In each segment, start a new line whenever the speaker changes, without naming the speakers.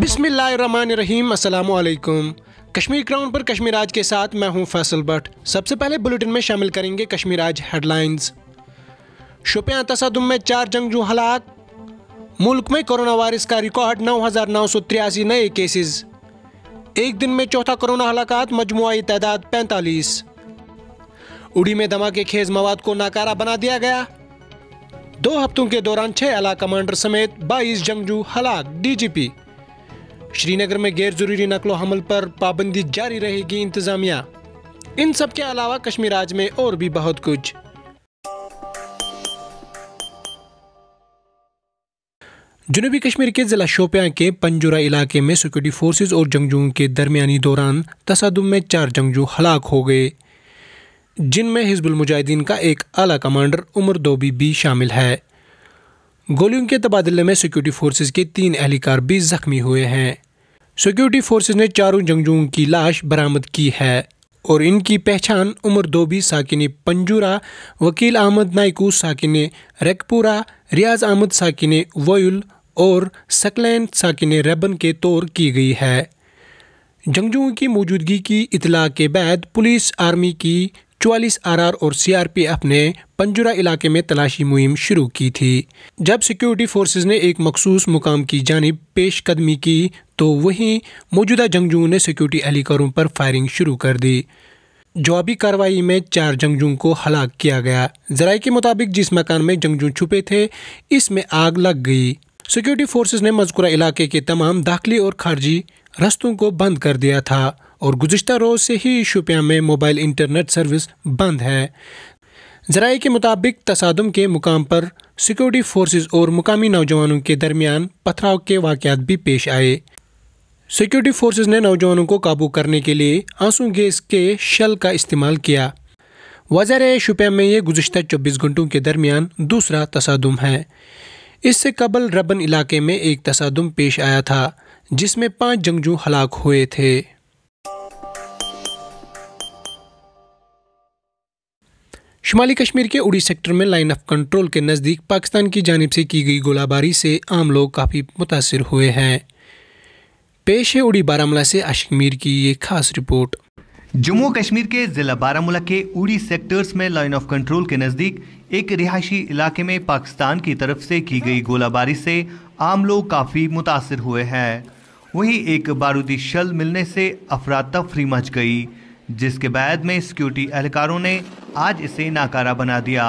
बिसमीम अल्लाम कश्मीर क्राउन पर कश्मीर आज के साथ मैं हूं फैसल भट्ट सबसे पहले बुलेटिन में शामिल करेंगे कश्मीर आज हेडलाइंस शुपियां तसदम में चार जंगजू हलाक मुल्क में कोरोना वायरस का रिकॉर्ड नौ हज़ार नौ सौ तिरासी नए केसेस एक दिन में चौथा कोरोना हलाकत मजमुई तादाद पैंतालीस उड़ी में धमाके खेज मवाद को नाकारा बना दिया गया दो हफ्तों के दौरान छह आला कमांडर समेत 22 जंगजू हलाक डीजीपी श्रीनगर में गैर जरूरी नकलो हमल पर पाबंदी जारी रहेगी इंतजामिया इन सब के अलावा कश्मीर राज में और भी बहुत कुछ जनूबी कश्मीर के ज़िला शोपिया के पंजुरा इलाके में सिक्योरिटी फोर्सेज और जंगजुओं के दरमियानी दौरान तसादम में चार जंगजू हलाक हो गए जिनमें हिजबुल मुजाहिदीन का एक आला कमांडर उमर दोबी भी शामिल है गोलियों के तबादले में सिक्योरिटी फोर्सेज के तीन एहलकार भी जख्मी हुए हैं सिक्योरिटी फोर्सेज ने चारों जंगजुओं की लाश बरामद की है और इनकी पहचान उमर दोबी साकिन पंजूरा वकील अहमद नाइकू साकिन रेकपुरा रियाज अहमद साकिन वयुल और सकलैन साकिन रेबन के तौर की गई है जंगजुओं की मौजूदगी की इतला के बाद पुलिस आर्मी की चौवालीस आर और सी ने पंजुरा इलाके में तलाशी मुहिम शुरू की थी जब सिक्योरिटी फोर्सेज ने एक मखसूस मुकाम की जानब पेश कदमी की तो वहीं मौजूदा जंगजुओं ने सिक्योरिटी एहलीकारों पर फायरिंग शुरू कर दी जवाबी कार्रवाई में चार जंगजू को हलाक किया गया जराये के मुताबिक जिस मकान में जंगजू छुपे थे इसमें आग लग गई सिक्योरिटी फोर्सेज ने मजकूरा इलाके के तमाम दाखिली और खारजी रस्तों को बंद कर दिया था और गुजशत रोज़ से ही शुपियाँ में मोबाइल इंटरनेट सर्विस बंद है जराए के मुताबिक तसादम के मुकाम पर सिक्योरिटी फोर्स और मुकामी नौजवानों के दरमियान पथराव के वाक़ भी पेश आए सिक्योरिटी फोर्स ने नौजवानों को काबू करने के लिए आंसू गैस के शल का इस्तेमाल किया वजर शुपिया में ये गुजशत चौबीस घंटों के दरमियान दूसरा तसादम है इससे कबल रबन इलाके में एक तसादम पेश आया था जिसमें पाँच जंगजू हलाक हुए थे शुमाली कश्मीर के उड़ी सेक्टर में लाइन ऑफ कंट्रोल के नज़दीक पाकिस्तान की जानब से की गई गोलाबारी से आम लोग काफ़ी मुतासर हुए हैं पेश है उड़ी बारामूला से
आशिक मीर की ये खास रिपोर्ट जम्मू कश्मीर के ज़िला बारामूला के उड़ी सेक्टर्स में लाइन ऑफ कंट्रोल के नज़दीक एक रिहायशी इलाके में पाकिस्तान की तरफ से की गई गोलाबारी से आम लोग काफ़ी मुतासर हुए हैं वहीं एक बारूदी शल मिलने से अफरा तफरी मच गई जिसके बाद में सिक्योरिटी एहलकारों ने आज इसे नाकारा बना दिया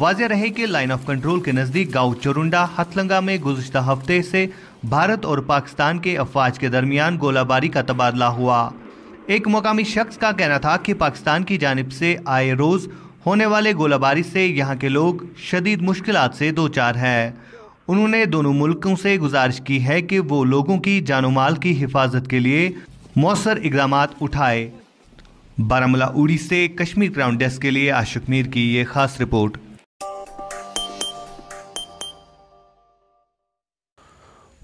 वाजह रहे कि लाइन ऑफ कंट्रोल के नज़दीक गांव चरुंडा हथलंगा में गुजशत हफ्ते से भारत और पाकिस्तान के अफवाज के दरमियान गोलाबारी का तबादला हुआ एक मकामी शख्स का कहना था कि पाकिस्तान की जानब से आए रोज़ होने वाले गोलाबारी से यहाँ के लोग शदीद मुश्किल से दो चार हैं उन्होंने दोनों मुल्कों से गुजारिश की है कि वो लोगों की जानो माल की हिफाजत के लिए मौसर इकदाम उठाए बारामूला उड़ी से कश्मीर क्राउन डेस्क के लिए आशिक मीर की ये खास रिपोर्ट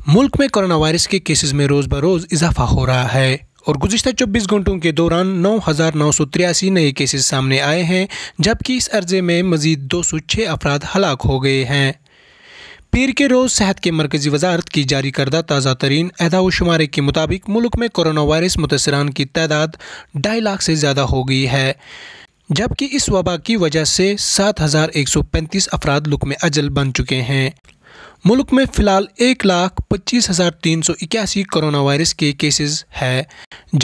मुल्क में कोरोना वायरस के केसेस में रोज बरोज इजाफा हो रहा है और गुजशत 24 घंटों के दौरान नौ हज़ार नौ सौ तिरासी नए केसेस सामने आए हैं जबकि इस अर्जे में मजीद दो सौ छः अफराद हलाक हो गए हैं पीर के रोज़ सेहत के मरकजी वजारत की जारी करदा ताज़ा तरीन अहदा शुमारे के मुताबिक मुल्क में कोरोना वायरस मुतासरान की तादाद ढाई लाख से ज़्यादा हो गई है जबकि इस वबा की वजह से सात हज़ार एक सौ पैंतीस अफराद लुक में अजल बन चुके हैं मुल्क में फ़िलहाल एक लाख पच्चीस हज़ार तीन सौ इक्यासी कोरोना वायरस के केसेस है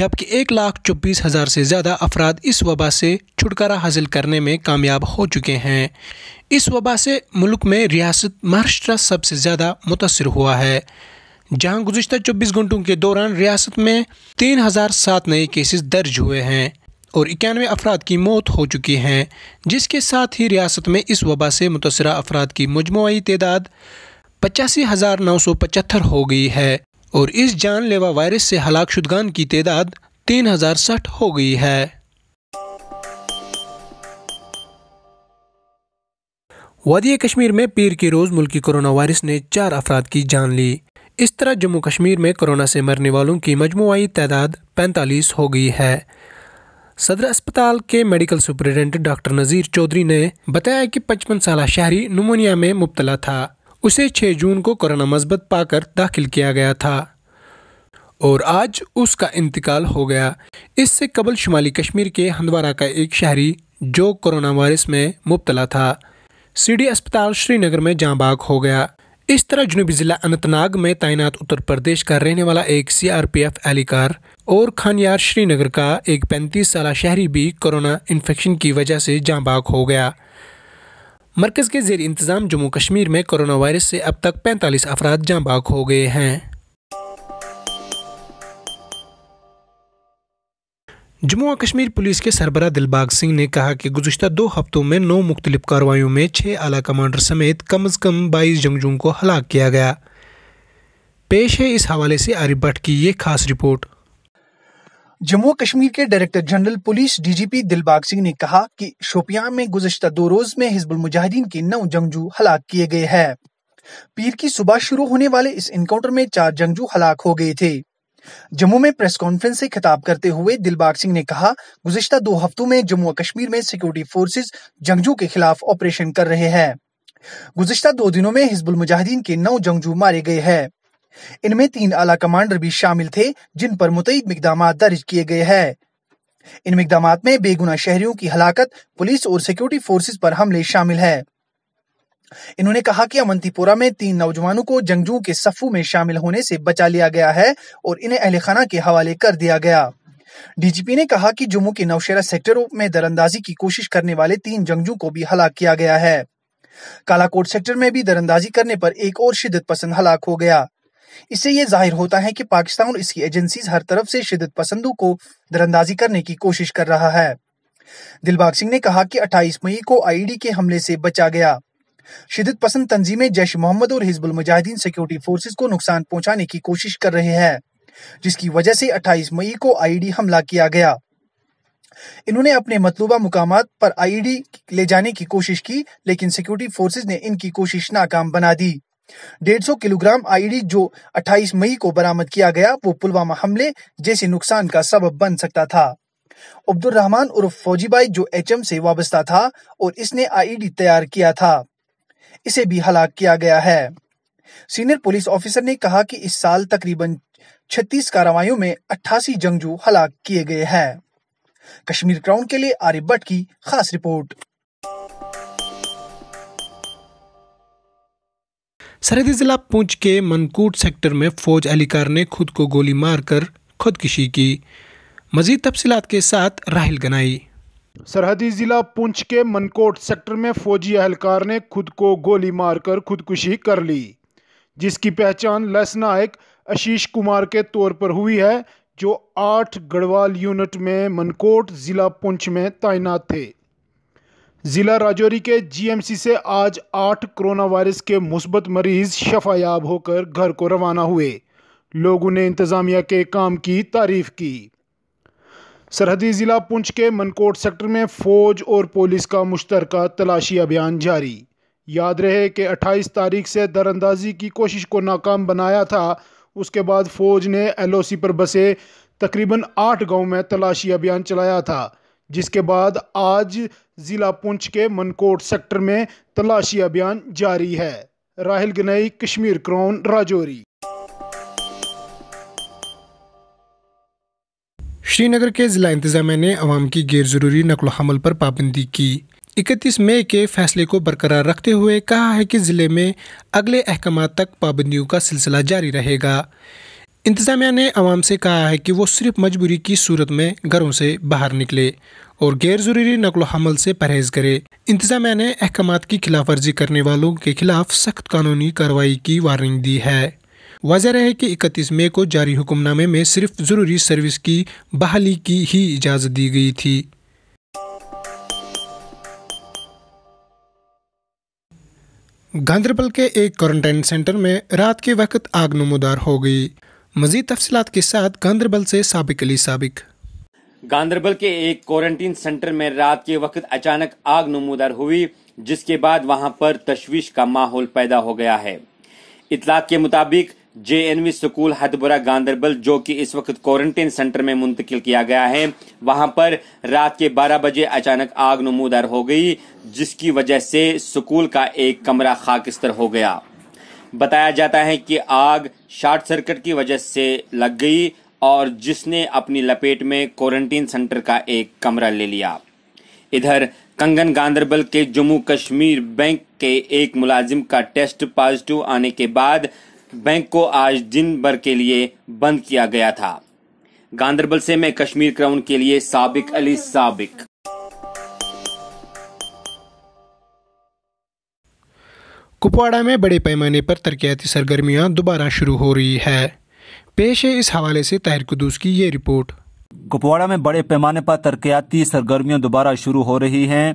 जबकि एक लाख चौबीस हज़ार से ज़्यादा अफराद इस वबा से छुटकारा हासिल करने में कामयाब हो चुके हैं इस वबा से मुल्क में रियासत महाराष्ट्र सबसे ज़्यादा मुतासर हुआ है जहां गुजशत 24 घंटों के दौरान रियासत में तीन हज़ार सात नए केसेस दर्ज हुए हैं और इक्यानवे अफराद की मौत हो चुकी है जिसके साथ ही रियासत में इस वबा से मुतासर अफराद की मजमुई तदाद पचासी हज़ार नौ सौ पचहत्तर हो गई है और इस जानलेवा वायरस से हलाक शुदगान की तादाद तीन हज़ार साठ हो गई है वादी कश्मीर में पीर के रोज़ मुल्की कोरोना वायरस ने चार अफराद की जान ली इस तरह जम्मू कश्मीर में कोरोना से मरने वालों की मजमुई तादाद पैंतालीस हो गई है सदर अस्पताल के medical superintendent doctor Nazir Chaudhary ने बताया कि पचपन साल शहरी नमोनिया में मुबतला था उसे 6 जून को कोरोना मस्बत पाकर दाखिल किया गया था और आज उसका इंतकाल हो गया इससे कबल शुमाली कश्मीर के हंदवारा का एक शहरी जो कोरोना वायरस में मुबतला था सीडी अस्पताल श्रीनगर में बाग हो गया इस तरह जुनूबी ज़िला अनंतनाग में तैनात उत्तर प्रदेश का रहने वाला एक सीआरपीएफ एहलीकार और खानियार श्रीनगर का एक पैंतीस साल शहरी भी कोरोना इन्फेक्शन की वजह से बाग हो गया मरकज़ के जेर इंतज़ाम जम्मू कश्मीर में कोरोना वायरस से अब तक पैंतालीस अफराद जाँ बाग हो गए हैं जम्मू और कश्मीर पुलिस के सरबरा दिलबाग सिंह ने कहा कि गुजशत दो हफ्तों में नौ मुख्तलिफ कार्रवाईों में छः आला कमांडर समेत कम अज़ कम बाईस जंगजुओं को हलाक
किया गया पेश है इस हवाले से आरिफ भट्ट की ये खास रिपोर्ट जम्मू कश्मीर के director general police DGP Dilbag Singh ने कहा कि शोपियां में गुजश्ता दो रोज में हिजबुल मुजाहिदीन के नौ जंगजू हलाक किए गए हैं पीर की सुबह शुरू होने वाले इस इनकाउंटर में चार जंगजू हलाक हो गए थे जम्मू में प्रेस कॉन्फ्रेंस से खिताब करते हुए दिलबाग सिंह ने कहा गुजश्ता दो हफ्तों में जम्मू कश्मीर में सिक्योरिटी फोर्सेज जंगजू के खिलाफ ऑपरेशन कर रहे हैं गुजश्ता दो दिनों में हिजबुल मुजाहिदीन के नौ जंगजू मारे गए हैं इनमें तीन आला कमांडर भी शामिल थे जिन पर मुतयद इकदाम दर्ज किए गए हैं इन इकदाम में बेगुना शहरियों की हलाकत पुलिस और सिक्योरिटी फोर्स पर हमले शामिल है इन्होंने कहा कि अवंतीपोरा में तीन नौजवानों को जंगजू के सफू में शामिल होने से बचा लिया गया है और इन्हें खाना के हवाले कर दिया गया डीजीपी ने कहा कि जम्मू के नौशेरा सेक्टर में दरअंदाजी की कोशिश करने वाले तीन जंगजू को भी हलाक किया गया है कालाकोट सेक्टर में भी दरअंदाजी करने पर एक और शिदत पसंद हलाक हो गया इससे ये जाहिर होता है कि पाकिस्तान और इसकी एजेंसीज हर तरफ से शिदत पसंदों को दरअंदाजी करने की कोशिश कर रहा है दिलबाग सिंह ने कहा कि 28 मई को आईडी के हमले से बचा गया शिदत पसंद तंजीमें जैश मोहम्मद और हिजबुल मुजाहिदीन सिक्योरिटी फोर्सेज को नुकसान पहुंचाने की कोशिश कर रहे हैं जिसकी वजह से 28 मई को आईडी हमला किया गया इन्होंने अपने मतलूबा मुकाम पर आईडी ले जाने की कोशिश की लेकिन सिक्योरिटी फोर्सेज ने इनकी कोशिश नाकाम बना दी 150 किलोग्राम आईडी जो 28 मई को बरामद किया गया वो पुलवामा हमले जैसे नुकसान का सबब बन सकता था अब्दुल रहमान उर्फ फौजी बाई जो एच से वाबस्ता था और इसने आईडी तैयार किया था इसे भी हलाक किया गया है सीनियर पुलिस ऑफिसर ने कहा कि इस साल तकरीबन 36 कार्रवाइयों में 88 जंगजू हलाक किए गए हैं कश्मीर क्राउन के लिए आर्य भट्ट की खास रिपोर्ट सरहदी जिला
पूंछ के मनकूट सेक्टर में फौज अहलकार ने खुद को गोली मारकर खुदकुशी की
मजीद तफसीत के साथ राहल गनाई सरहदी ज़िला पुंछ के मनकोट सेक्टर में फौजी अहलकार ने खुद को गोली मारकर खुदकुशी कर ली जिसकी पहचान लस नायक आशीष कुमार के तौर पर हुई है जो आठ गढ़वाल यूनिट में मनकोट ज़िला पुंछ में तैनात थे ज़िला राजौरी के जीएमसी से आज आठ कोरोना वायरस के मुस्बत मरीज शफायाब होकर घर को रवाना हुए लोगों ने इंतज़ामिया के काम की तारीफ की सरहदी ज़िला पुंछ के मनकोट सेक्टर में फ़ौज और पुलिस का मुश्तर तलाशी अभियान जारी याद रहे कि 28 तारीख से दरअंदाजी की कोशिश को नाकाम बनाया था उसके बाद फ़ौज ने एलओसी पर बसे तकरीबन आठ गांव में तलाशी अभियान चलाया था जिसके बाद आज जिला पुंछ के मनकोट सेक्टर में तलाशी अभियान जारी है राहिल गनई कश्मीर क्राउन राजौरी
श्रीनगर के ज़िला इंतज़ामिया ने अवाम की गैर ज़रूरी नकल हमल पर पाबंदी की इकतीस मई के फैसले को बरकरार रखते हुए कहा है कि ज़िले में अगले अहकाम तक पाबंदियों का सिलसिला जारी रहेगा इंतज़ामिया ने आवाम से कहा है कि वो सिर्फ मजबूरी की सूरत में घरों से बाहर निकले और गैर ज़रूरी नकलो हमल से परहेज़ करे इंतजामिया ने अहकाम की खिलाफ वर्जी करने वालों के खिलाफ सख्त कानूनी कार्रवाई की वार्निंग दी है वाजह रहे कि इकतीस मई को जारी हुक्मनामे में सिर्फ ज़रूरी सर्विस की बहाली की ही इजाज़त दी गई थी गांधरबल के एक क्वारंटाइन सेंटर में रात के वक्त आग नमोदार हो गई मजीद तफसलत के साथ गांधरबल से सबक अली सबक
गांधरबल के एक क्वारंटीन सेंटर में रात के वक्त अचानक आग नमूदार हुई जिसके बाद वहां पर तशवीश का माहौल पैदा हो गया है इतलाक के मुताबिक जेएनवी स्कूल हदबुरा गांधरबल जो कि इस वक्त क्वारंटीन सेंटर में मुंतकिल किया गया है वहां पर रात के 12 बजे अचानक आग नमूदार हो गई जिसकी वजह से स्कूल का एक कमरा खाकिस्तर हो गया बताया जाता है कि आग शॉर्ट सर्किट की वजह से लग गई और जिसने अपनी लपेट में क्वारंटीन सेंटर का एक कमरा ले लिया इधर कंगन गांधरबल के जम्मू कश्मीर बैंक के एक मुलाजिम का टेस्ट पॉजिटिव आने के बाद बैंक को आज दिन भर के लिए बंद किया गया था गांधरबल से मैं कश्मीर क्राउन के लिए साबिक अली साबिक
कुपवाड़ा में बड़े पैमाने पर तरकियाती सरगर्मियां दोबारा शुरू हो रही है पेश है इस हवाले से तहर कदूस की ये रिपोर्ट
कुपवाड़ा में बड़े पैमाने पर तरक्याती सरगर्मियाँ दोबारा शुरू हो रही हैं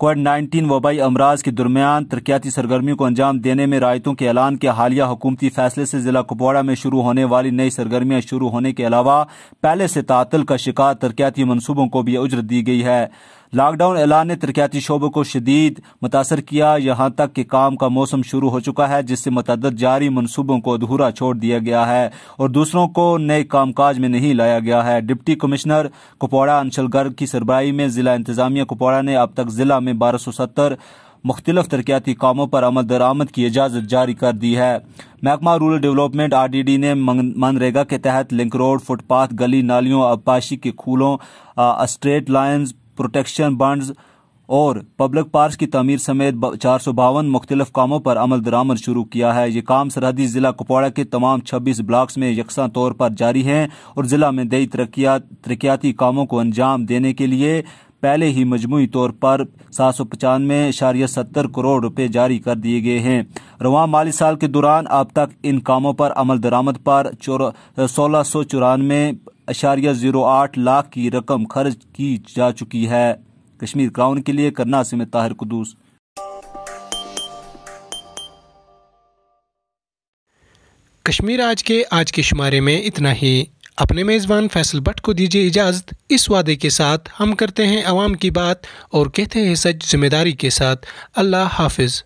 कोविड नाइन्टीन वबाई अमराज के दरमियान तरक्याती सरगर्मियों को अंजाम देने में रायतों के ऐलान के हालिया हुकूमती फैसले से जिला कुपवाड़ा में शुरू होने वाली नई सरगर्मियां शुरू होने के अलावा पहले से तातल का शिकार तरक्याती मनसूबों को भी उजरत दी गई है लॉकडाउन ऐलान ने तरक्याती शोबों को शदीद मुतासर किया यहाँ तक कि काम का मौसम शुरू हो चुका है जिससे मतद जारी मनसूबों को अधूरा छोड़ दिया गया है और दूसरों को नए कामकाज में नहीं लाया गया है डिप्टी कमिश्नर कुपवाड़ा अंचल गर्ग की सरबराही में जिला इंतजामिया कुपवाड़ा ने अब तक जिला में बारह सौ सत्तर मुख्तलिफ तरक्याती कामों पर अमल दरामद की इजाज़त जारी कर दी है महकमा rural development R D D ने मनरेगा के तहत लिंक रोड फुटपाथ गली नालियों अबपाशी के खूलों स्ट्रेट लाइन्स प्रोटेक्शन बंड्स और पब्लिक पार्क की तमीर समेत चार सौ बावन मुख्तलिफ कामों पर अमल दरामद शुरू किया है ये काम सरहदी जिला कुपवाड़ा के तमाम छब्बीस ब्लाक्स में यकसा तौर पर जारी है और जिला में दई तरक्याती कामों को अंजाम देने के लिए पहले ही मजमू तौर पर सात सौ पचानवे इशारिया सत्तर करोड़ रुपए जारी कर दिए गए हैं रवा माली साल के दौरान अब तक इन कामों पर अमल दरामद पर सोलह सौ चौरानवे इशारिया जीरो आठ लाख की रकम खर्च की जा चुकी है कश्मीर क्राउन के लिए करना से में ताहिर कुदूस
कश्मीर आज के आज के शुमारे में इतना ही अपने मेज़बान फैसल भट्ट को दीजिए इजाज़त इस वादे के साथ हम करते हैं आवाम की बात और कहते हैं सच जिम्मेदारी के साथ अल्लाह हाफिज़